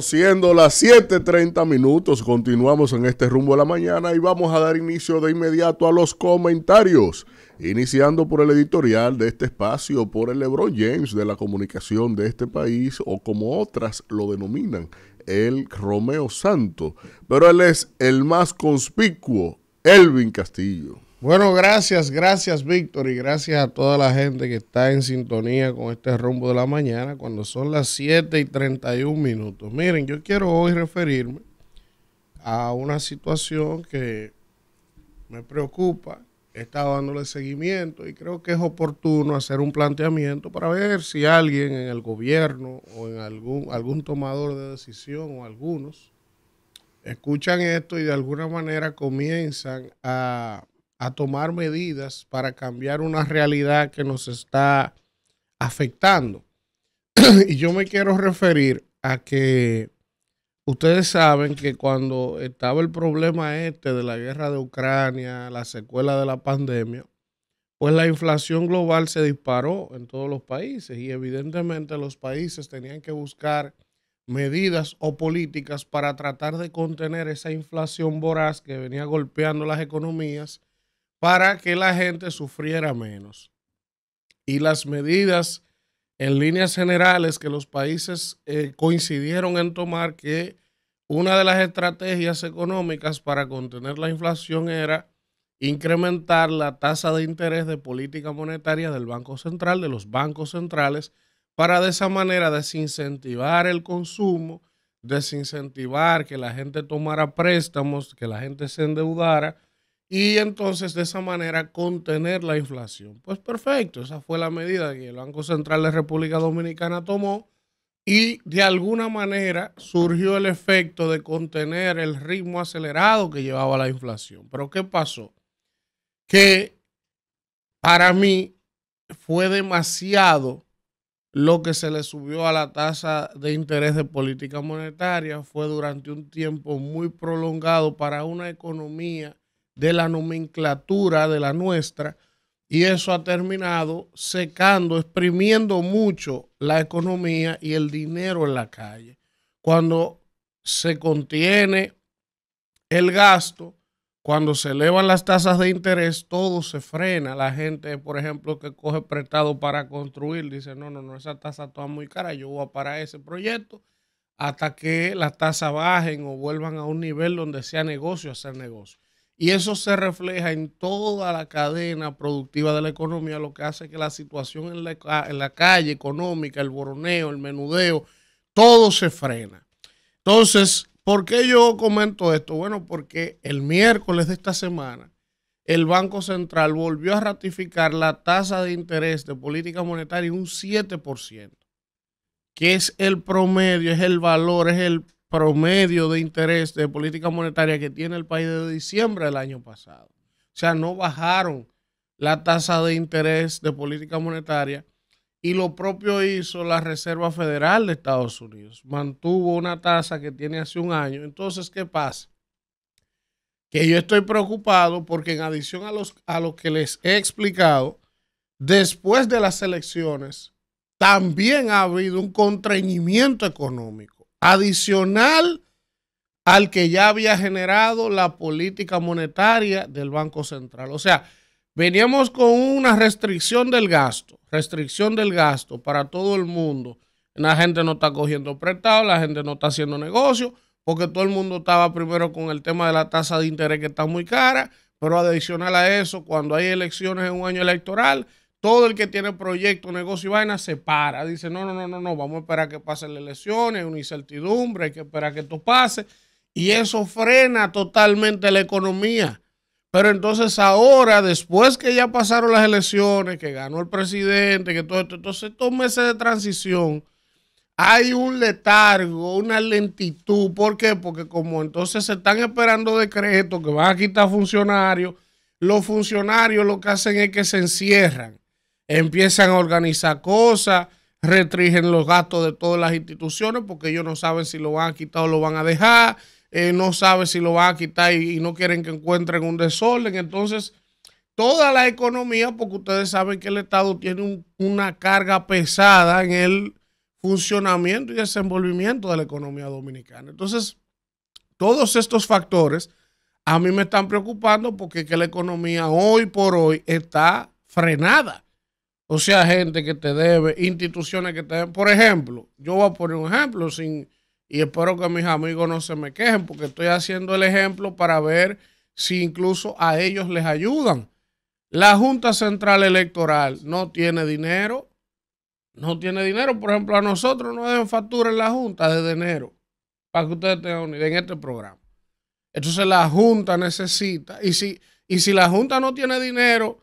siendo las 7.30 minutos, continuamos en este rumbo a la mañana y vamos a dar inicio de inmediato a los comentarios, iniciando por el editorial de este espacio, por el LeBron James de la comunicación de este país, o como otras lo denominan, el Romeo Santo. Pero él es el más conspicuo, Elvin Castillo. Bueno, gracias, gracias Víctor y gracias a toda la gente que está en sintonía con este rumbo de la mañana cuando son las 7 y 31 minutos. Miren, yo quiero hoy referirme a una situación que me preocupa, he estado dándole seguimiento y creo que es oportuno hacer un planteamiento para ver si alguien en el gobierno o en algún, algún tomador de decisión o algunos escuchan esto y de alguna manera comienzan a a tomar medidas para cambiar una realidad que nos está afectando. y yo me quiero referir a que ustedes saben que cuando estaba el problema este de la guerra de Ucrania, la secuela de la pandemia, pues la inflación global se disparó en todos los países y evidentemente los países tenían que buscar medidas o políticas para tratar de contener esa inflación voraz que venía golpeando las economías para que la gente sufriera menos. Y las medidas en líneas generales que los países eh, coincidieron en tomar que una de las estrategias económicas para contener la inflación era incrementar la tasa de interés de política monetaria del Banco Central, de los bancos centrales, para de esa manera desincentivar el consumo, desincentivar que la gente tomara préstamos, que la gente se endeudara y entonces de esa manera contener la inflación. Pues perfecto, esa fue la medida que el Banco Central de República Dominicana tomó y de alguna manera surgió el efecto de contener el ritmo acelerado que llevaba la inflación. Pero ¿qué pasó? Que para mí fue demasiado lo que se le subió a la tasa de interés de política monetaria fue durante un tiempo muy prolongado para una economía de la nomenclatura de la nuestra y eso ha terminado secando, exprimiendo mucho la economía y el dinero en la calle. Cuando se contiene el gasto, cuando se elevan las tasas de interés, todo se frena. La gente, por ejemplo, que coge prestado para construir, dice, no, no, no, esa tasa está muy cara, yo voy a parar ese proyecto hasta que las tasas bajen o vuelvan a un nivel donde sea negocio hacer negocio. Y eso se refleja en toda la cadena productiva de la economía, lo que hace que la situación ah, en la, calle económica, el boroneo, el menudeo, todo se frena. Entonces, ¿por qué yo comento esto? Bueno, porque el miércoles de esta semana el Banco Central volvió a ratificar la tasa de interés de política monetaria en un 7%, que es el promedio, es el valor, es el promedio de interés de política monetaria que tiene el país desde diciembre del año pasado. O sea, no bajaron la tasa de interés de política monetaria y lo propio hizo la Reserva Federal de Estados Unidos. Mantuvo una tasa que tiene hace un año. Entonces, ¿qué pasa? Que yo estoy preocupado porque en adición a, los, a lo que les he explicado, después de las elecciones, también ha habido un contrañimiento económico adicional al que ya había generado la política monetaria del Banco Central. O sea, veníamos con una restricción del gasto, restricción del gasto para todo el mundo. La gente no está cogiendo prestado, la gente no está haciendo negocio, porque todo el mundo estaba primero con el tema de la tasa de interés que está muy cara, pero adicional a eso, cuando hay elecciones en un año electoral, todo el que tiene proyecto, negocio y vaina se para. Dice, no, no, no, no, no, vamos a esperar que pasen las elecciones, una incertidumbre, hay que esperar que esto pase. Y eso frena totalmente la economía. Pero entonces ahora, después que ya pasaron las elecciones, que ganó el presidente, que todo esto, entonces estos meses de transición, hay un letargo, una lentitud. ¿Por qué? Porque como entonces se están esperando decretos que van a quitar funcionarios, los funcionarios lo que hacen es que se encierran empiezan a organizar cosas, restringen los gastos de todas las instituciones porque ellos no saben si lo van a quitar o lo van a dejar, eh, no saben si lo van a quitar y, no quieren que encuentren un desorden. Entonces, toda la economía, porque ustedes saben que el Estado tiene una carga pesada en el funcionamiento y desenvolvimiento de la economía dominicana. Entonces, todos estos factores a mí me están preocupando porque es que la economía hoy por hoy está frenada o sea, gente que te debe, instituciones que te deben. Por ejemplo, yo voy a poner un ejemplo sin, y espero que mis amigos no se me quejen porque estoy haciendo el ejemplo para ver si incluso a ellos les ayudan. La Junta Central Electoral no tiene dinero, no tiene dinero. Por ejemplo, a nosotros nos deben factura en la Junta desde enero, para que ustedes tengan una en este programa. Entonces la Junta necesita, y si, y si la Junta no tiene dinero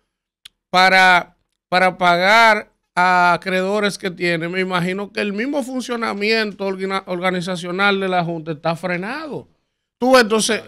para para pagar a acreedores que tiene, me imagino que el mismo funcionamiento organizacional de la Junta está frenado. Tú entonces,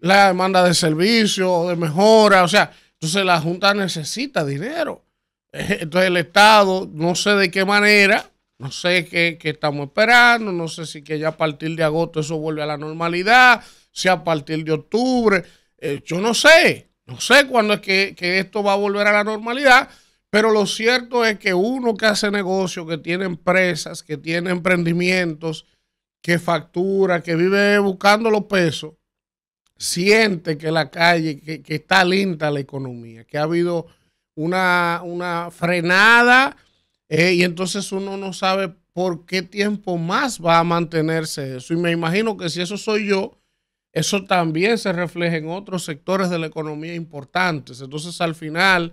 la demanda de servicio, de, de mejora, o sea, entonces la Junta necesita dinero. Eh, entonces el Estado, no sé de qué manera, no sé qué, estamos esperando, no sé si que ya a partir de agosto eso vuelve a la normalidad, si a partir de octubre, eh, yo no sé, no sé cuándo es que, que esto va a volver a la normalidad, pero lo cierto es que uno que hace negocio, que tiene empresas, que tiene emprendimientos, que factura, que vive buscando los pesos, siente que la calle, que, está lenta la economía, que ha habido una, frenada eh, y entonces uno no sabe por qué tiempo más va a mantenerse eso. Y me imagino que si eso soy yo, eso también se refleja en otros sectores de la economía importantes. Entonces al final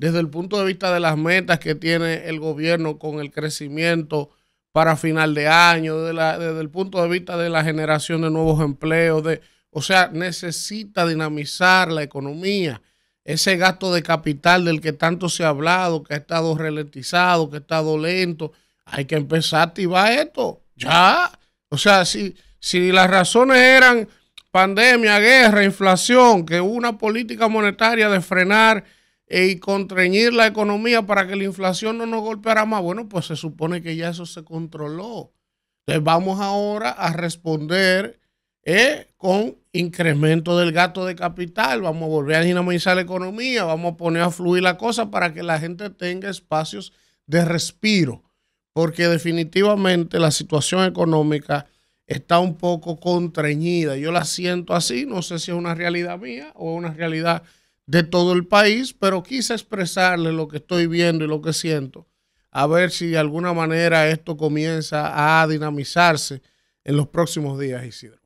desde el punto de vista de las metas que tiene el gobierno con el crecimiento para final de año, desde el punto de vista de la generación de nuevos empleos, de, o sea, necesita dinamizar la economía, ese gasto de capital del que tanto se ha hablado, que ha estado ralentizado, que ha estado lento, hay que empezar a activar esto, ya. O sea, si, si las razones eran pandemia, guerra, inflación, que una política monetaria de frenar e y contrañir la economía para que la inflación no nos golpeara más. Bueno, pues se supone que ya eso se controló. Entonces vamos ahora a responder eh, con incremento del gasto de capital, vamos a volver a dinamizar la economía, vamos a poner a fluir la cosa para que la gente tenga espacios de respiro, porque definitivamente la situación económica está un poco contrañida. Yo la siento así, no sé si es una realidad mía o una realidad de todo el país, pero quise expresarle lo que estoy viendo y lo que siento, a ver si de alguna manera esto comienza a dinamizarse en los próximos días, Isidro.